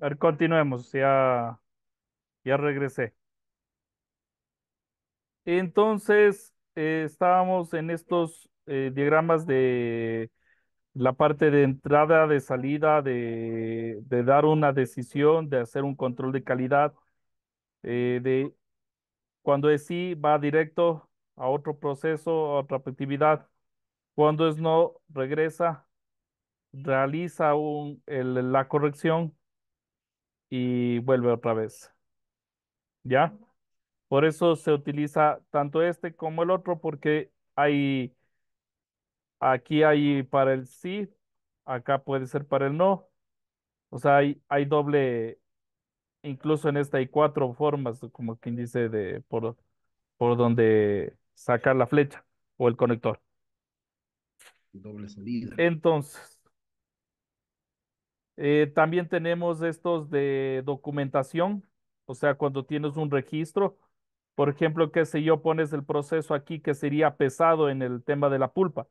A continuemos, ya, regresé. Entonces, eh, estábamos en estos eh, diagramas de la parte de entrada, de salida, de, dar una decisión, de hacer un control de calidad, eh, de cuando es sí, va directo a otro proceso, a otra actividad. Cuando es no, regresa, realiza la corrección y vuelve otra vez. ¿Ya? Por eso se utiliza tanto este como el otro porque hay, aquí hay para el sí, acá puede ser para el no. O sea, hay, doble, incluso en esta hay cuatro formas, como quien dice, de por, por donde sacar la flecha o el conector. Doble salida. Entonces, eh, también tenemos estos de documentación, o sea, cuando tienes un registro, por ejemplo, que si yo, pones el proceso aquí que sería pesado en el tema de la pulpa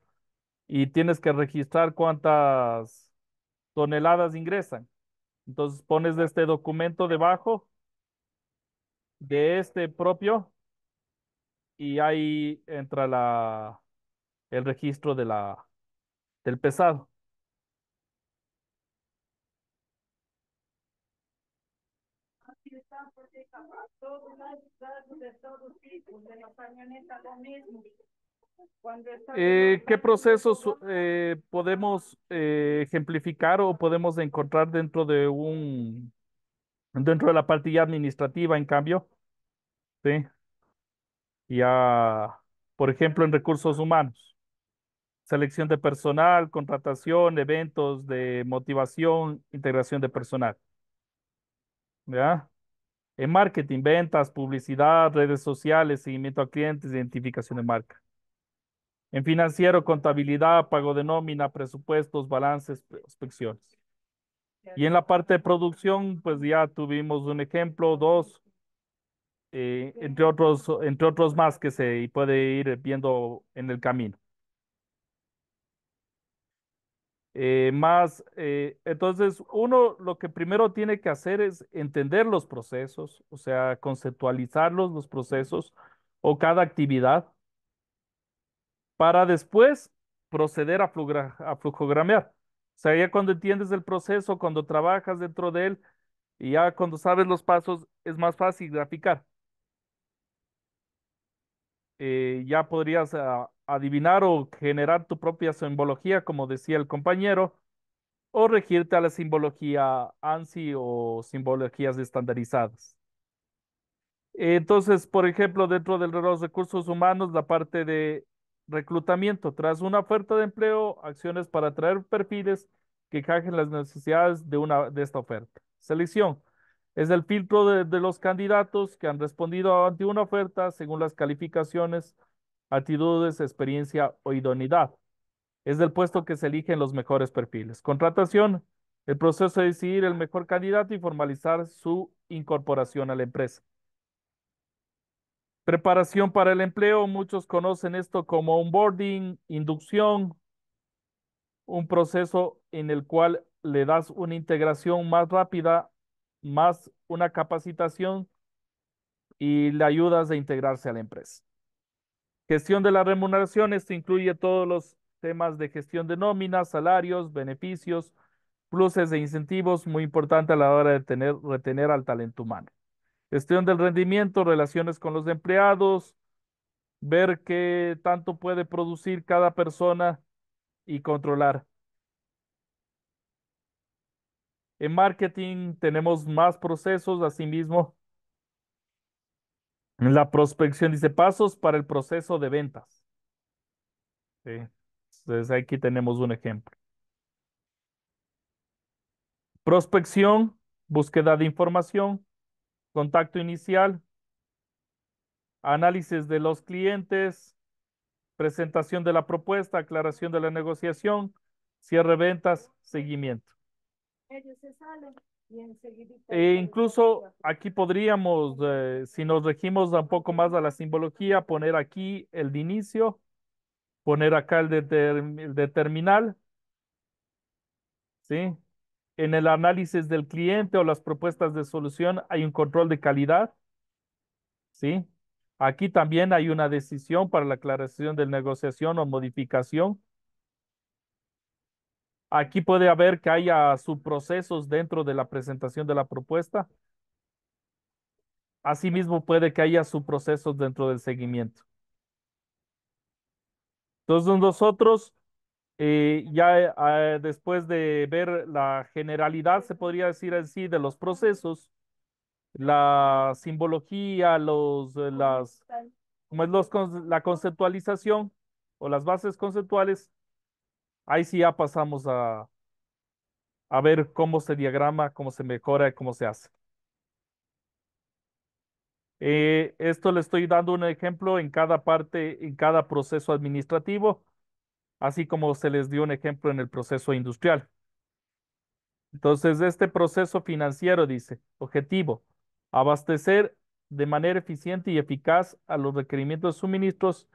y tienes que registrar cuántas toneladas ingresan. Entonces pones este documento debajo de este propio y ahí entra la, el registro de la, del pesado. Eh, ¿Qué procesos eh, podemos eh, ejemplificar o podemos encontrar dentro de un dentro de la partilla administrativa, en cambio? Sí. Ya, por ejemplo, en recursos humanos, selección de personal, contratación, eventos de motivación, integración de personal. ¿Ya? en marketing, ventas, publicidad, redes sociales, seguimiento a clientes, identificación de marca. En financiero, contabilidad, pago de nómina, presupuestos, balances, prospecciones. Y en la parte de producción, pues ya tuvimos un ejemplo, dos, eh, entre, otros, entre otros más que se puede ir viendo en el camino. Eh, más, eh, entonces, uno lo que primero tiene que hacer es entender los procesos, o sea, conceptualizarlos, los procesos o cada actividad, para después proceder a, a flujogramear. O sea, ya cuando entiendes el proceso, cuando trabajas dentro de él y ya cuando sabes los pasos, es más fácil graficar. Eh, ya podrías ah, adivinar o generar tu propia simbología, como decía el compañero, o regirte a la simbología ANSI o simbologías estandarizadas. Entonces, por ejemplo, dentro de los recursos humanos, la parte de reclutamiento. Tras una oferta de empleo, acciones para atraer perfiles que cajen las necesidades de, una, de esta oferta. Selección. Es el filtro de, los candidatos que han respondido ante una oferta según las calificaciones, actitudes, experiencia o idoneidad. Es del puesto que se eligen los mejores perfiles. Contratación, el proceso de decidir el mejor candidato y formalizar su incorporación a la empresa. Preparación para el empleo, muchos conocen esto como onboarding, inducción, un proceso en el cual le das una integración más rápida más una capacitación y la ayudas a integrarse a la empresa. Gestión de la remuneración, esto incluye todos los temas de gestión de nóminas, salarios, beneficios, pluses e incentivos, muy importante a la hora de tener, retener al talento humano. Gestión del rendimiento, relaciones con los empleados, ver qué tanto puede producir cada persona y controlar en marketing tenemos más procesos, asimismo. En la prospección dice pasos para el proceso de ventas. Entonces aquí tenemos un ejemplo. Prospección, búsqueda de información, contacto inicial, análisis de los clientes, presentación de la propuesta, aclaración de la negociación, cierre ventas, seguimiento ellos se salen y E incluso aquí podríamos, eh, si nos regimos un poco más a la simbología, poner aquí el de inicio, poner acá el de, terminal. ¿Sí? En el análisis del cliente o las propuestas de solución hay un control de calidad. ¿Sí? Aquí también hay una decisión para la aclaración de negociación o modificación Aquí puede haber que haya subprocesos dentro de la presentación de la propuesta. Asimismo, puede que haya subprocesos dentro del seguimiento. Entonces, nosotros, eh, ya eh, después de ver la generalidad, se podría decir así, de los procesos, la simbología, los, eh, las, los, la conceptualización o las bases conceptuales, Ahí sí ya pasamos a, ver cómo se diagrama, cómo se mejora, y cómo se hace. Eh, esto le estoy dando un ejemplo en cada parte, en cada proceso administrativo, así como se les dio un ejemplo en el proceso industrial. Entonces, este proceso financiero dice, objetivo, abastecer de manera eficiente y eficaz a los requerimientos de suministros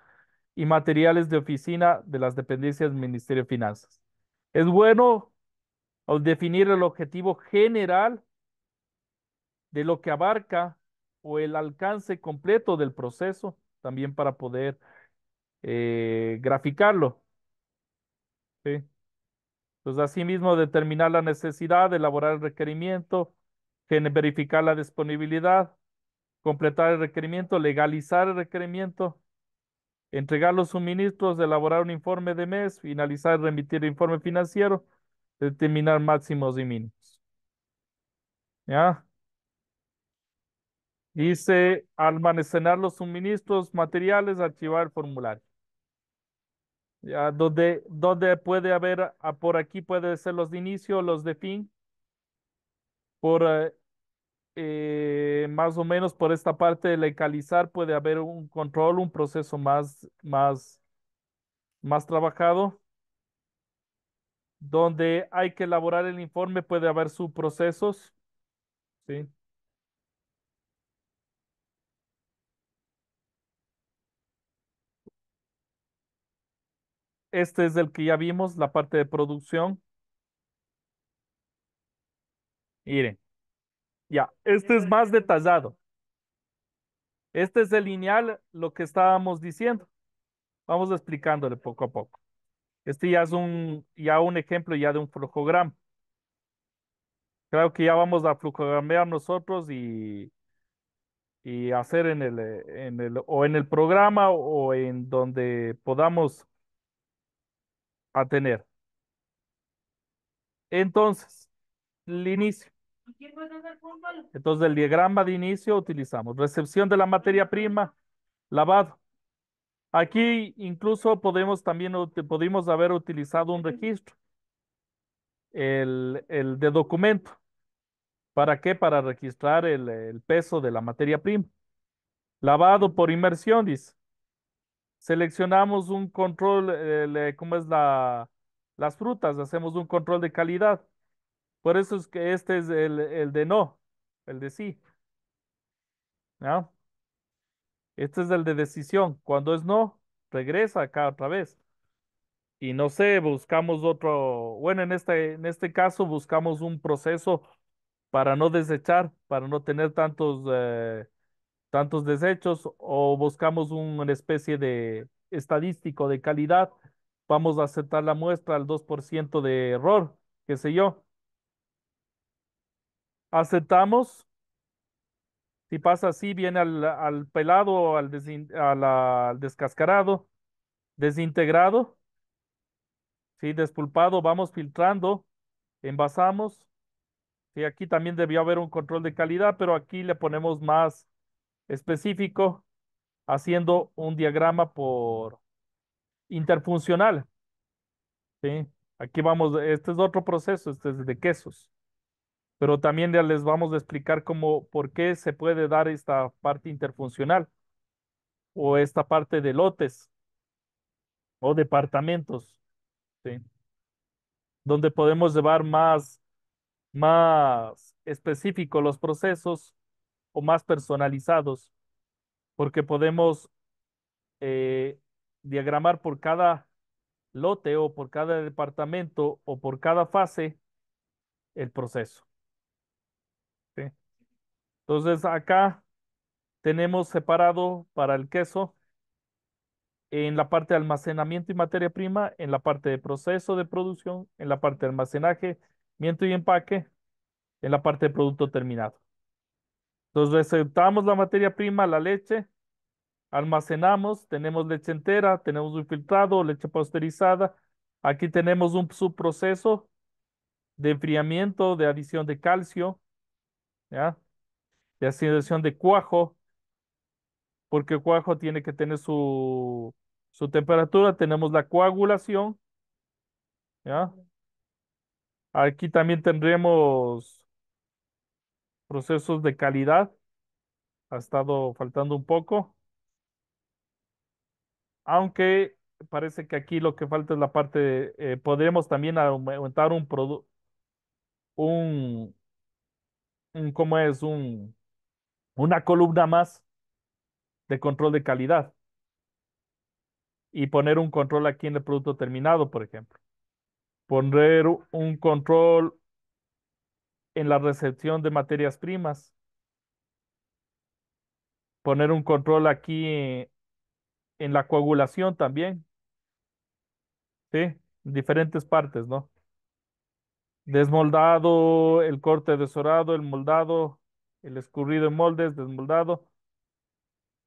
y materiales de oficina de las dependencias del Ministerio de Finanzas. Es bueno definir el objetivo general de lo que abarca o el alcance completo del proceso, también para poder eh, graficarlo. Entonces, pues, asimismo, determinar la necesidad, elaborar el requerimiento, verificar la disponibilidad, completar el requerimiento, legalizar el requerimiento, entregar los suministros, elaborar un informe de mes, finalizar y remitir el informe financiero, determinar máximos y mínimos. ¿Ya? Dice almacenar los suministros materiales, archivar el formulario. ¿Ya? Donde, donde puede haber, ah, por aquí puede ser los de inicio, los de fin. Por eh, eh, más o menos por esta parte de legalizar puede haber un control, un proceso más, más, más trabajado, donde hay que elaborar el informe, puede haber subprocesos, ¿sí? Este es el que ya vimos, la parte de producción. Miren, ya, este es más detallado. Este es el lineal, lo que estábamos diciendo. Vamos explicándole poco a poco. Este ya es un, ya un ejemplo ya de un flujograma. Creo que ya vamos a flujogramear nosotros y, y hacer en el, o en el programa o en donde podamos atener. Entonces, el inicio. Entonces, el diagrama de inicio utilizamos recepción de la materia prima, lavado. Aquí incluso podemos también, pudimos haber utilizado un registro, el, de documento. ¿Para qué? Para registrar el, peso de la materia prima. Lavado por inmersión, dice. Seleccionamos un control, ¿cómo es la, las frutas? Hacemos un control de calidad. Por eso es que este es el, de no, el de sí. ¿No? Este es el de decisión. Cuando es no, regresa acá otra vez. Y no sé, buscamos otro, bueno, en este, en este caso buscamos un proceso para no desechar, para no tener tantos, eh, tantos desechos, o buscamos una especie de estadístico de calidad, vamos a aceptar la muestra al 2% de error, qué sé yo aceptamos. Si pasa así, viene al, pelado, al, al, descascarado, desintegrado. si, despulpado, vamos filtrando, envasamos. y aquí también debió haber un control de calidad, pero aquí le ponemos más específico, haciendo un diagrama por interfuncional. Sí, aquí vamos, este es otro proceso, este es de quesos pero también les vamos a explicar cómo, por qué se puede dar esta parte interfuncional o esta parte de lotes o departamentos, donde podemos llevar más, más específicos los procesos o más personalizados, porque podemos eh, diagramar por cada lote o por cada departamento o por cada fase el proceso. Entonces acá tenemos separado para el queso en la parte de almacenamiento y materia prima, en la parte de proceso de producción, en la parte de almacenaje, miento y empaque, en la parte de producto terminado. Entonces aceptamos la materia prima, la leche, almacenamos, tenemos leche entera, tenemos un filtrado, leche posterizada, Aquí tenemos un subproceso de enfriamiento, de adición de calcio, ¿ya? de asignación de cuajo, porque el cuajo tiene que tener su, temperatura, tenemos la coagulación, ¿ya? Aquí también tendremos procesos de calidad, ha estado faltando un poco, aunque parece que aquí lo que falta es la parte, de, eh, podremos también aumentar un producto, un, un, ¿cómo es? Un, una columna más de control de calidad y poner un control aquí en el producto terminado, por ejemplo. Poner un control en la recepción de materias primas. Poner un control aquí en la coagulación también. ¿Sí? diferentes partes, ¿no? Desmoldado, el corte desorado, el moldado, el escurrido en moldes, desmoldado.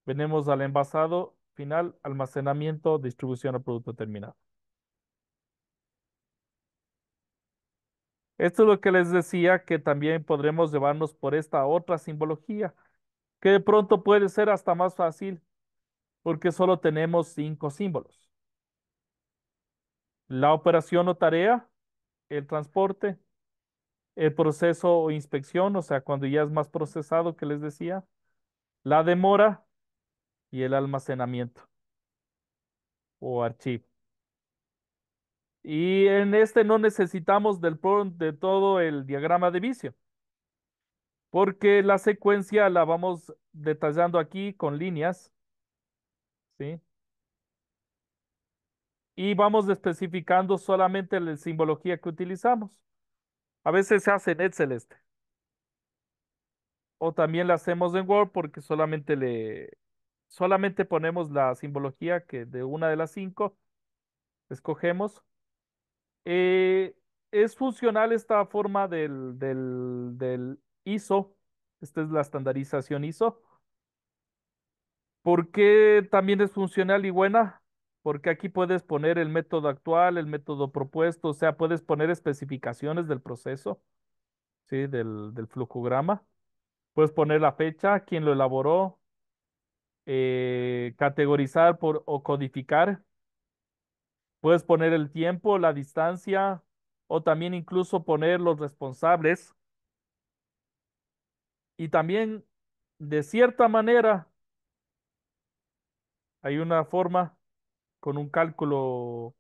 Venimos al envasado final, almacenamiento, distribución al producto terminado. Esto es lo que les decía que también podremos llevarnos por esta otra simbología, que de pronto puede ser hasta más fácil porque solo tenemos cinco símbolos. La operación o tarea, el transporte, el proceso o inspección, o sea, cuando ya es más procesado que les decía, la demora y el almacenamiento o archivo. Y en este no necesitamos del, de todo el diagrama de vicio, porque la secuencia la vamos detallando aquí con líneas, ¿sí? Y vamos especificando solamente la simbología que utilizamos. A veces se hace en este, O también la hacemos en Word porque solamente le solamente ponemos la simbología que de una de las cinco escogemos. Eh, es funcional esta forma del, del, del ISO. Esta es la estandarización ISO. ¿Por qué también es funcional y buena? porque aquí puedes poner el método actual, el método propuesto, o sea, puedes poner especificaciones del proceso, ¿sí? Del, del flujograma. Puedes poner la fecha, quién lo elaboró, eh, categorizar por, o codificar. Puedes poner el tiempo, la distancia, o también incluso poner los responsables. Y también, de cierta manera, hay una forma con un cálculo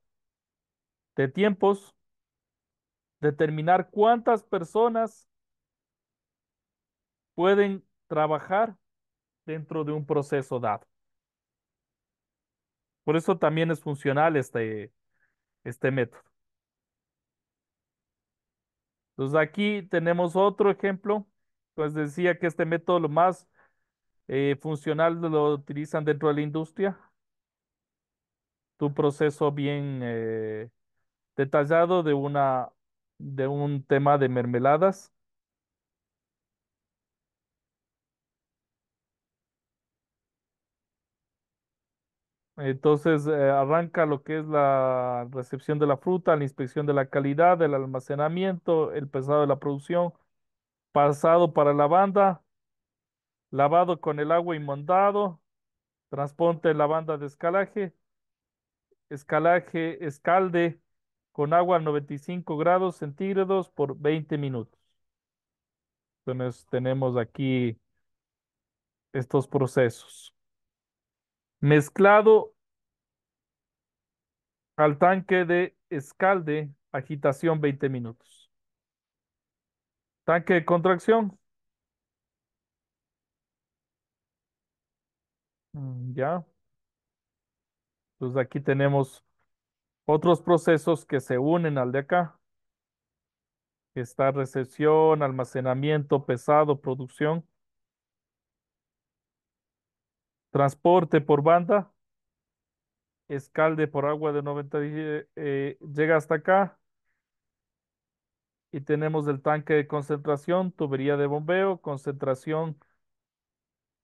de tiempos, determinar cuántas personas pueden trabajar dentro de un proceso dado. Por eso también es funcional este, este método. Entonces aquí tenemos otro ejemplo. Pues decía que este método lo más eh, funcional lo utilizan dentro de la industria tu proceso bien eh, detallado de una de un tema de mermeladas. Entonces, eh, arranca lo que es la recepción de la fruta, la inspección de la calidad, el almacenamiento, el pesado de la producción, pasado para la banda, lavado con el agua inmondado, transporte en la banda de escalaje, escalaje, escalde con agua a 95 grados centígrados por 20 minutos. Entonces tenemos aquí estos procesos. Mezclado al tanque de escalde, agitación 20 minutos. Tanque de contracción. Mm, ya. Entonces aquí tenemos otros procesos que se unen al de acá. Está recepción, almacenamiento, pesado, producción. Transporte por banda. Escalde por agua de 90 eh, eh, llega hasta acá. Y tenemos el tanque de concentración, tubería de bombeo, concentración.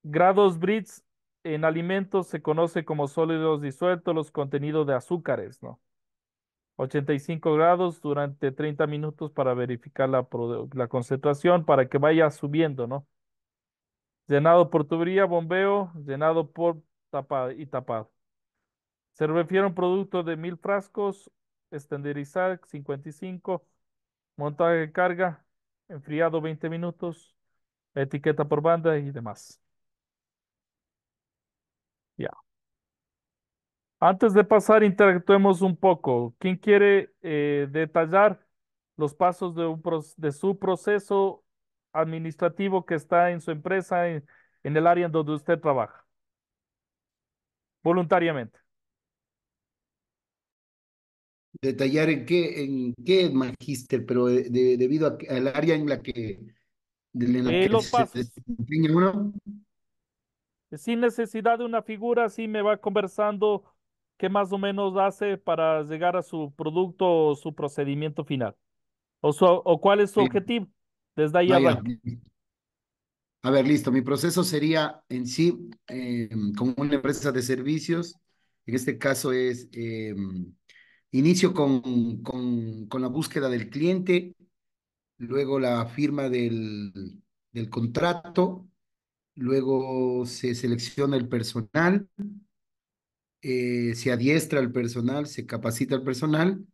Grados Brits en alimentos se conoce como sólidos disueltos los contenidos de azúcares, ¿no? 85 grados durante 30 minutos para verificar la, concentración para que vaya subiendo, ¿no? Llenado por tubería, bombeo, llenado por tapado y tapado. Se refiere a un producto de mil frascos, estenderizar, 55, montaje de carga, enfriado 20 minutos, etiqueta por banda y demás. Ya. Antes de pasar, interactuemos un poco. ¿Quién quiere eh, detallar los pasos de, un de su proceso administrativo que está en su empresa, en, el área en donde usted trabaja? Voluntariamente. Detallar en qué, en qué magíster, pero eh, debido al área en la que, en eh, los pasos sin necesidad de una figura, así me va conversando qué más o menos hace para llegar a su producto o su procedimiento final. O, o cuál es su objetivo. Desde ahí A ver, listo. Mi proceso sería en sí em, como una empresa de servicios. En este caso es em, inicio con, con, la búsqueda del cliente, luego la firma del, del contrato, luego se selecciona el personal, eh, se adiestra el personal, se capacita el personal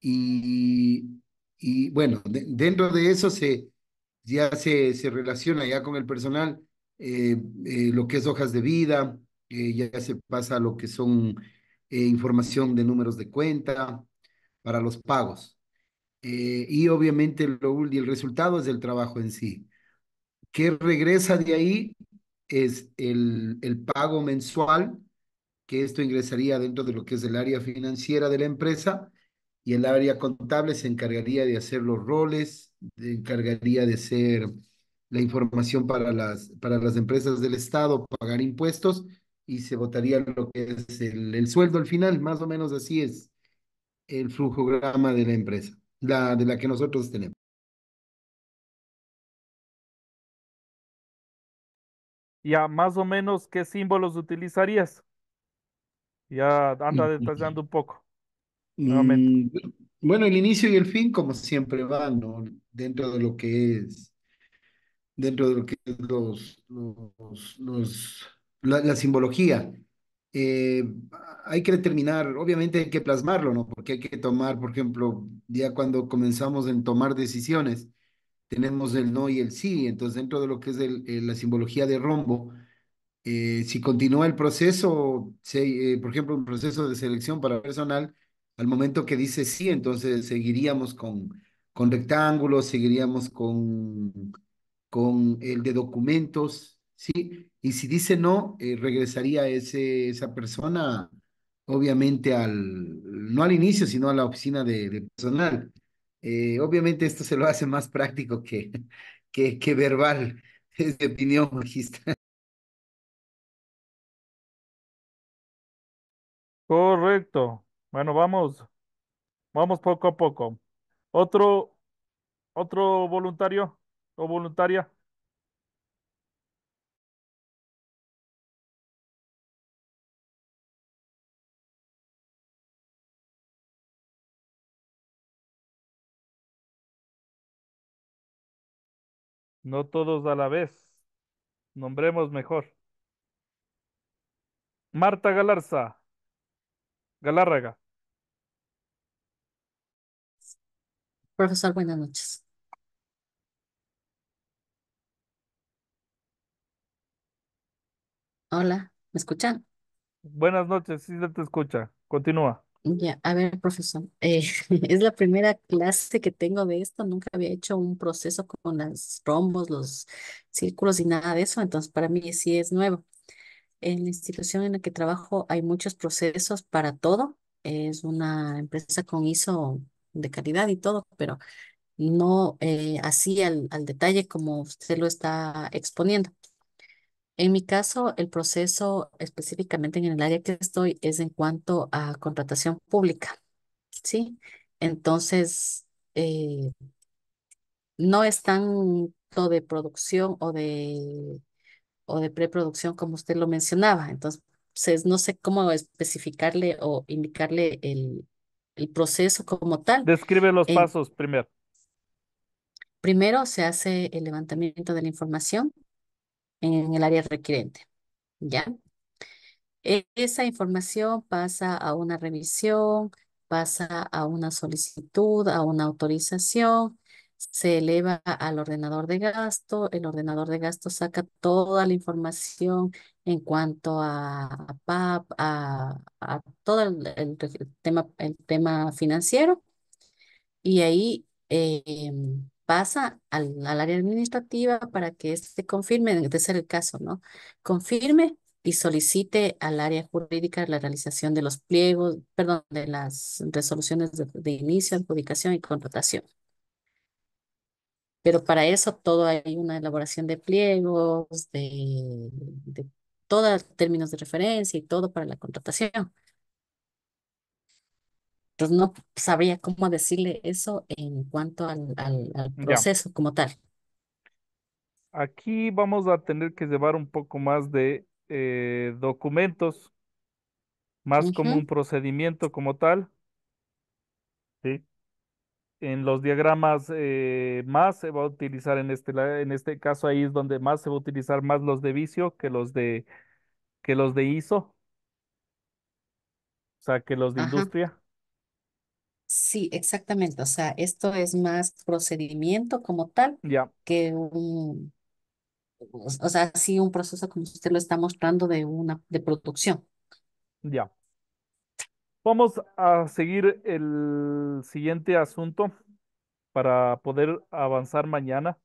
y, bueno, dentro de eso se, ya se, relaciona ya con el personal eh, eh, lo que es hojas de vida, ya se pasa lo que son información de números de cuenta para los pagos. y obviamente lo, el resultado es el trabajo en sí que regresa de ahí es el, el pago mensual, que esto ingresaría dentro de lo que es el área financiera de la empresa y el área contable se encargaría de hacer los roles, se encargaría de hacer la información para las, para las empresas del Estado, pagar impuestos y se votaría lo que es el, el sueldo al final, más o menos así es el flujograma de la empresa, la de la que nosotros tenemos. ya más o menos qué símbolos utilizarías. Ya anda mm, detallando un poco. Mm, bueno, el inicio y el fin, como siempre, van ¿no? dentro de lo que es, dentro de lo que es los, los, la, simbología. Eh, hay que determinar, obviamente hay que plasmarlo, ¿no? Porque hay que tomar, por ejemplo, ya cuando comenzamos en tomar decisiones, tenemos el no y el sí. Entonces, dentro de lo que es eh, la simbología de rombo, eh, si continúa el proceso, eh, por ejemplo, un proceso de selección para personal, al momento que dice sí, entonces seguiríamos con, con rectángulos, seguiríamos con, con el de documentos, ¿sí? Y si dice no, regresaría ese, esa persona, obviamente, al, no al inicio, sino a la oficina de, de personal. Eh, obviamente esto se lo hace más práctico que, que, que verbal, es de opinión, magista. Correcto. Bueno, vamos, vamos poco a poco. Otro, otro voluntario o voluntaria. No todos a la vez. Nombremos mejor. Marta Galarza. Galárraga. Profesor, buenas noches. Hola, ¿me escuchan? Buenas noches, sí se te escucha. Continúa. Ya, a ver, profesor, eh, es la primera clase que tengo de esto, nunca había hecho un proceso con los rombos, los círculos y nada de eso, entonces para mí sí es nuevo. En la institución en la que trabajo hay muchos procesos para todo, es una empresa con ISO de calidad y todo, pero no eh, así al detalle como usted lo está exponiendo. En mi caso, el proceso específicamente en el área que estoy es en cuanto a contratación pública, ¿sí? Entonces, eh, no es tanto de producción o de, o de preproducción como usted lo mencionaba. Entonces, no sé cómo especificarle o indicarle el, proceso como tal. Describe los pasos primero. Primero se hace el levantamiento de la información, en el área requerente. ¿Ya? E-, esa información pasa a una revisión, pasa a una solicitud, a una autorización, se eleva al ordenador de gasto, el ordenador de gasto saca toda la información en cuanto a, PAP, a, todo el, tema, el tema financiero y ahí em, pasa al, al, área administrativa para que se confirme, de ser el caso, ¿no? Confirme y solicite al área jurídica la realización de los pliegos, perdón, de las resoluciones de, de inicio, adjudicación y contratación. Pero para eso todo hay una elaboración de pliegos, de, de todos términos de referencia y todo para la contratación. Entonces pues, no sabría cómo decirle eso en cuanto al, proceso como tal. Aquí vamos a tener que llevar un poco más de eh, documentos, más como un procedimiento como tal. En los diagramas eh, más se va a utilizar en este, en este caso ahí es donde más se va a utilizar más los de vicio que los de, que los de ISO. O sea, que los de industria. Sí, exactamente. O sea, esto es más procedimiento como tal que un, o sea, sí un proceso como usted lo está mostrando de una, de producción. ya. Vamos a seguir el siguiente asunto para poder avanzar mañana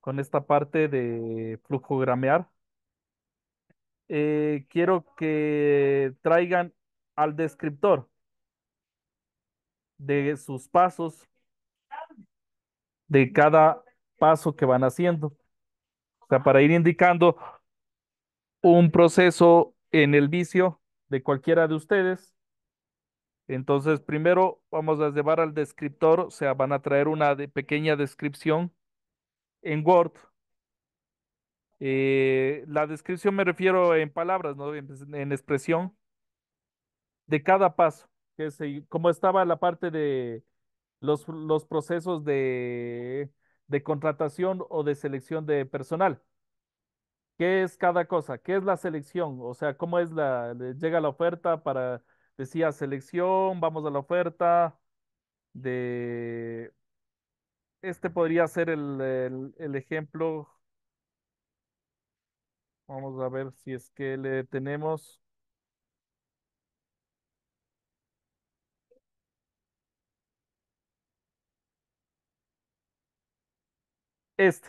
con esta parte de flujo gramear. Eh, quiero que traigan al descriptor de sus pasos, de cada paso que van haciendo. O sea, para ir indicando un proceso en el vicio de cualquiera de ustedes. Entonces, primero vamos a llevar al descriptor, o sea, van a traer una pequeña descripción en Word. Eh, la descripción me refiero en palabras, ¿no? en expresión de cada paso. ¿Cómo estaba la parte de los, procesos de, contratación o de selección de personal. ¿Qué es cada cosa? ¿Qué es la selección? O sea, ¿cómo es la, llega la oferta para, decía selección, vamos a la oferta de, este podría ser el ejemplo. Vamos a ver si es que le tenemos. Este.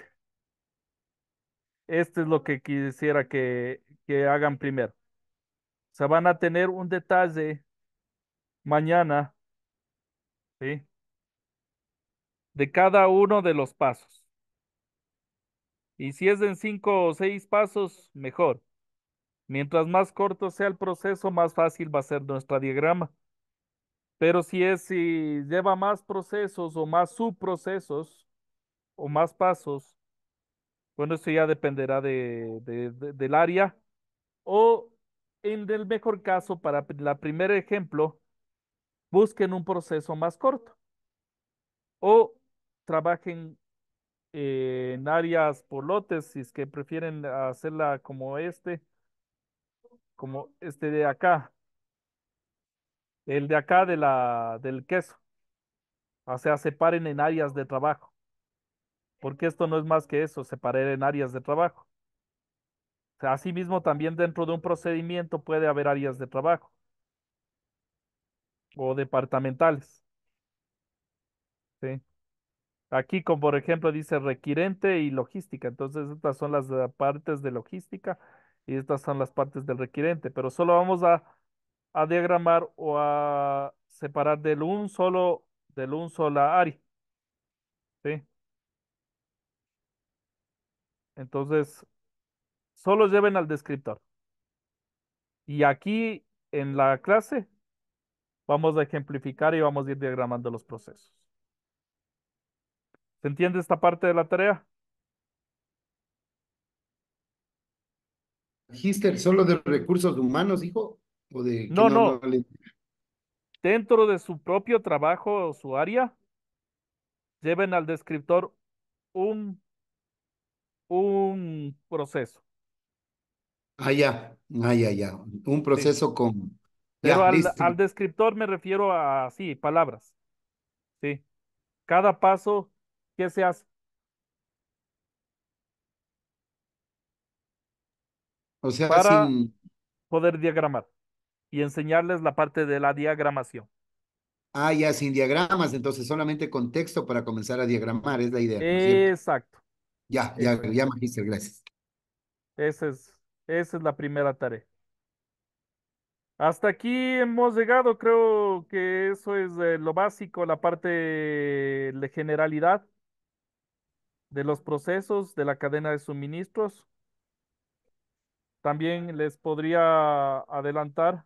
Este es lo que quisiera que, hagan primero. O sea, van a tener un detalle mañana, ¿sí? De cada uno de los pasos. Y si es en cinco o seis pasos, mejor. Mientras más corto sea el proceso, más fácil va a ser nuestro diagrama. Pero si es si lleva más procesos o más subprocesos, o más pasos, bueno, eso ya dependerá de, del área, o en el mejor caso, para el primer ejemplo, busquen un proceso más corto o trabajen eh, en áreas por lotes, si es que prefieren hacerla como este, como este de acá, el de acá de la, del queso. O sea, separen en áreas de trabajo porque esto no es más que eso, separar en áreas de trabajo. Asimismo, también dentro de un procedimiento puede haber áreas de trabajo o departamentales. ¿Sí? Aquí, como por ejemplo, dice requirente y logística. Entonces, estas son las partes de logística y estas son las partes del requirente. Pero solo vamos a, diagramar o a separar del un solo, del un área. ¿Sí? Entonces, solo lleven al descriptor. Y aquí en la clase vamos a ejemplificar y vamos a ir diagramando los procesos. ¿Se entiende esta parte de la tarea? ¿Dijiste solo de recursos humanos, hijo? ¿O de no, no, Dentro de su propio trabajo o su área, lleven al descriptor un un proceso. Ah, ya, ah, ya, ya. Un proceso con. Pero al, descriptor me refiero a, sí, palabras. Sí. Cada paso, ¿qué se hace? O sea, para sin... poder diagramar y enseñarles la parte de la diagramación. Ah, ya, sin diagramas, entonces solamente con texto para comenzar a diagramar, es la idea. Exacto. Ya, ya, ya, Magister, gracias. Esa es, esa es la primera tarea. Hasta aquí hemos llegado, creo que eso es lo básico, la parte de generalidad de los procesos de la cadena de suministros. También les podría adelantar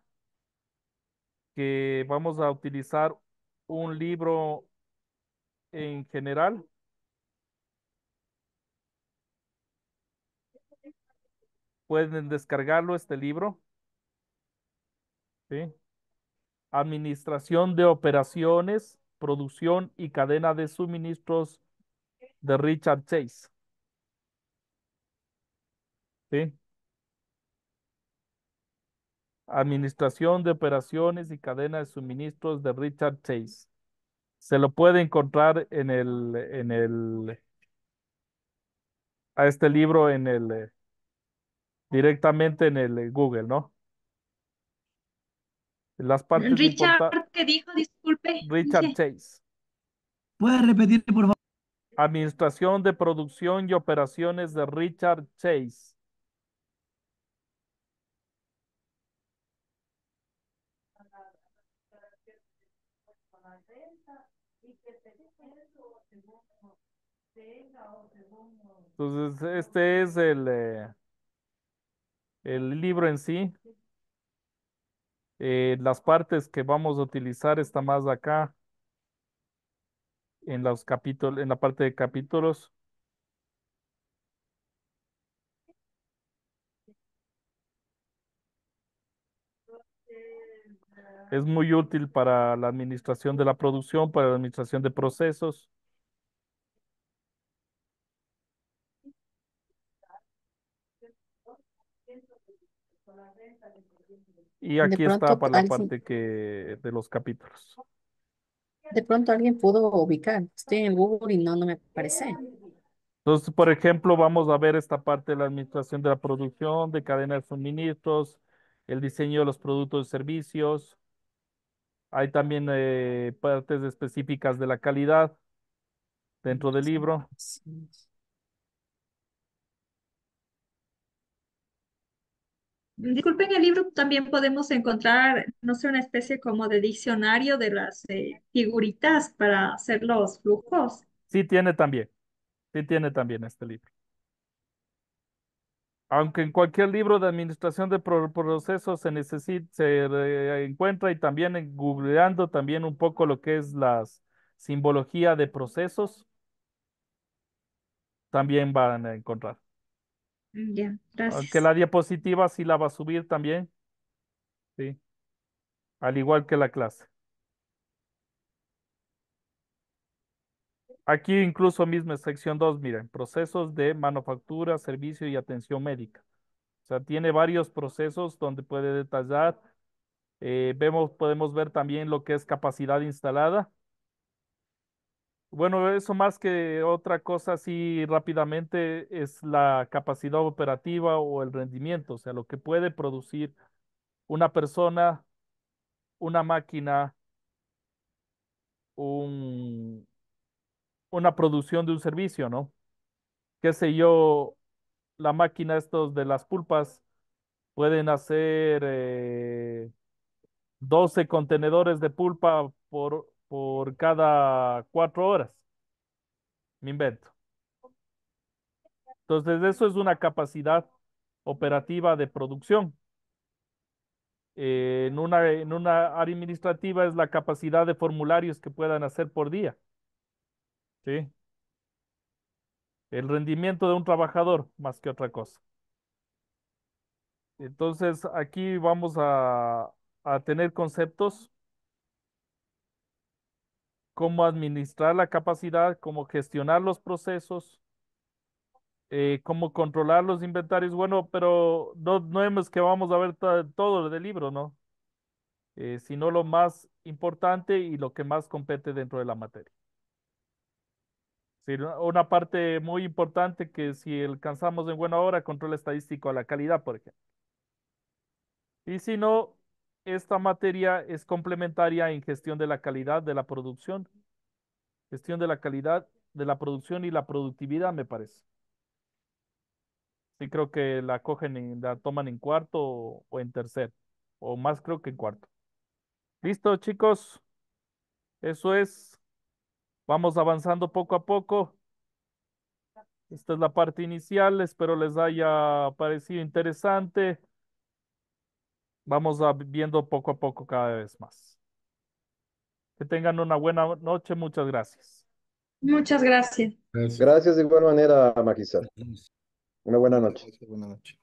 que vamos a utilizar un libro en general Pueden descargarlo este libro. ¿Sí? Administración de operaciones, producción y cadena de suministros de Richard Chase. ¿Sí? Administración de Operaciones y Cadena de Suministros de Richard Chase. Se lo puede encontrar en el, en el, a este libro en el, eh, directamente en el eh, Google, ¿no? Las partes Richard, dijo? Disculpe. Richard Chase. ¿Puede repetir, por favor? Administración de Producción y Operaciones de Richard Chase. Entonces, este es el... Eh, el libro en sí. Eh, las partes que vamos a utilizar está más acá en los capítulos, en la parte de capítulos. Es muy útil para la administración de la producción, para la administración de procesos. Y aquí está para la parte que, de los capítulos. De pronto alguien pudo ubicar. Estoy en Google y no, no me parece. Entonces, por ejemplo, vamos a ver esta parte de la administración de la producción, de cadena de suministros, el diseño de los productos y servicios. Hay también eh, partes específicas de la calidad dentro del libro. sí. Disculpen, en el libro también podemos encontrar, no sé, una especie como de diccionario de las eh, figuritas para hacer los flujos. Sí tiene también, sí tiene también este libro. Aunque en cualquier libro de administración de procesos se se encuentra y también en, googleando también un poco lo que es la simbología de procesos, también van a encontrar. Mm, Aunque ah, la diapositiva sí la va a subir también. Sí. Al igual que la clase. Aquí incluso mismo en sección 2, miren, procesos de manufactura, servicio y atención médica. O sea, tiene varios procesos donde puede detallar. Eh, vemos, podemos ver también lo que es capacidad instalada bueno, eso más que otra cosa, así rápidamente, es la capacidad operativa o el rendimiento, o sea, lo que puede producir una persona, una máquina, un, una producción de un servicio, ¿no? Qué sé yo, la máquina estos de las pulpas pueden hacer 12 eh, contenedores de pulpa por por cada cuatro horas. Me invento. Entonces, eso es una capacidad operativa de producción. Eh, en, una, en una administrativa es la capacidad de formularios que puedan hacer por día. ¿Sí? El rendimiento de un trabajador más que otra cosa. Entonces, aquí vamos a, a tener conceptos cómo administrar la capacidad, cómo gestionar los procesos, eh, cómo controlar los inventarios. Bueno, pero no, no es que vamos a ver todo del libro, ¿no? Eh, sino lo más importante y lo que más compete dentro de la materia. Sí, una parte muy importante que si alcanzamos en buena hora, control estadístico a la calidad, por ejemplo. Y si no, esta materia es complementaria en gestión de la calidad de la producción. Gestión de la calidad de la producción y la productividad, me parece. Sí, creo que la cogen, la toman en cuarto o, o en tercer, o más creo que en cuarto. Listo, chicos. Eso es. Vamos avanzando poco a poco. Esta es la parte inicial. Espero les haya parecido interesante vamos a, viendo poco a poco cada vez más. Que tengan una buena noche, muchas gracias. Muchas gracias. Gracias, de igual manera, Maquisa. Una buena noche.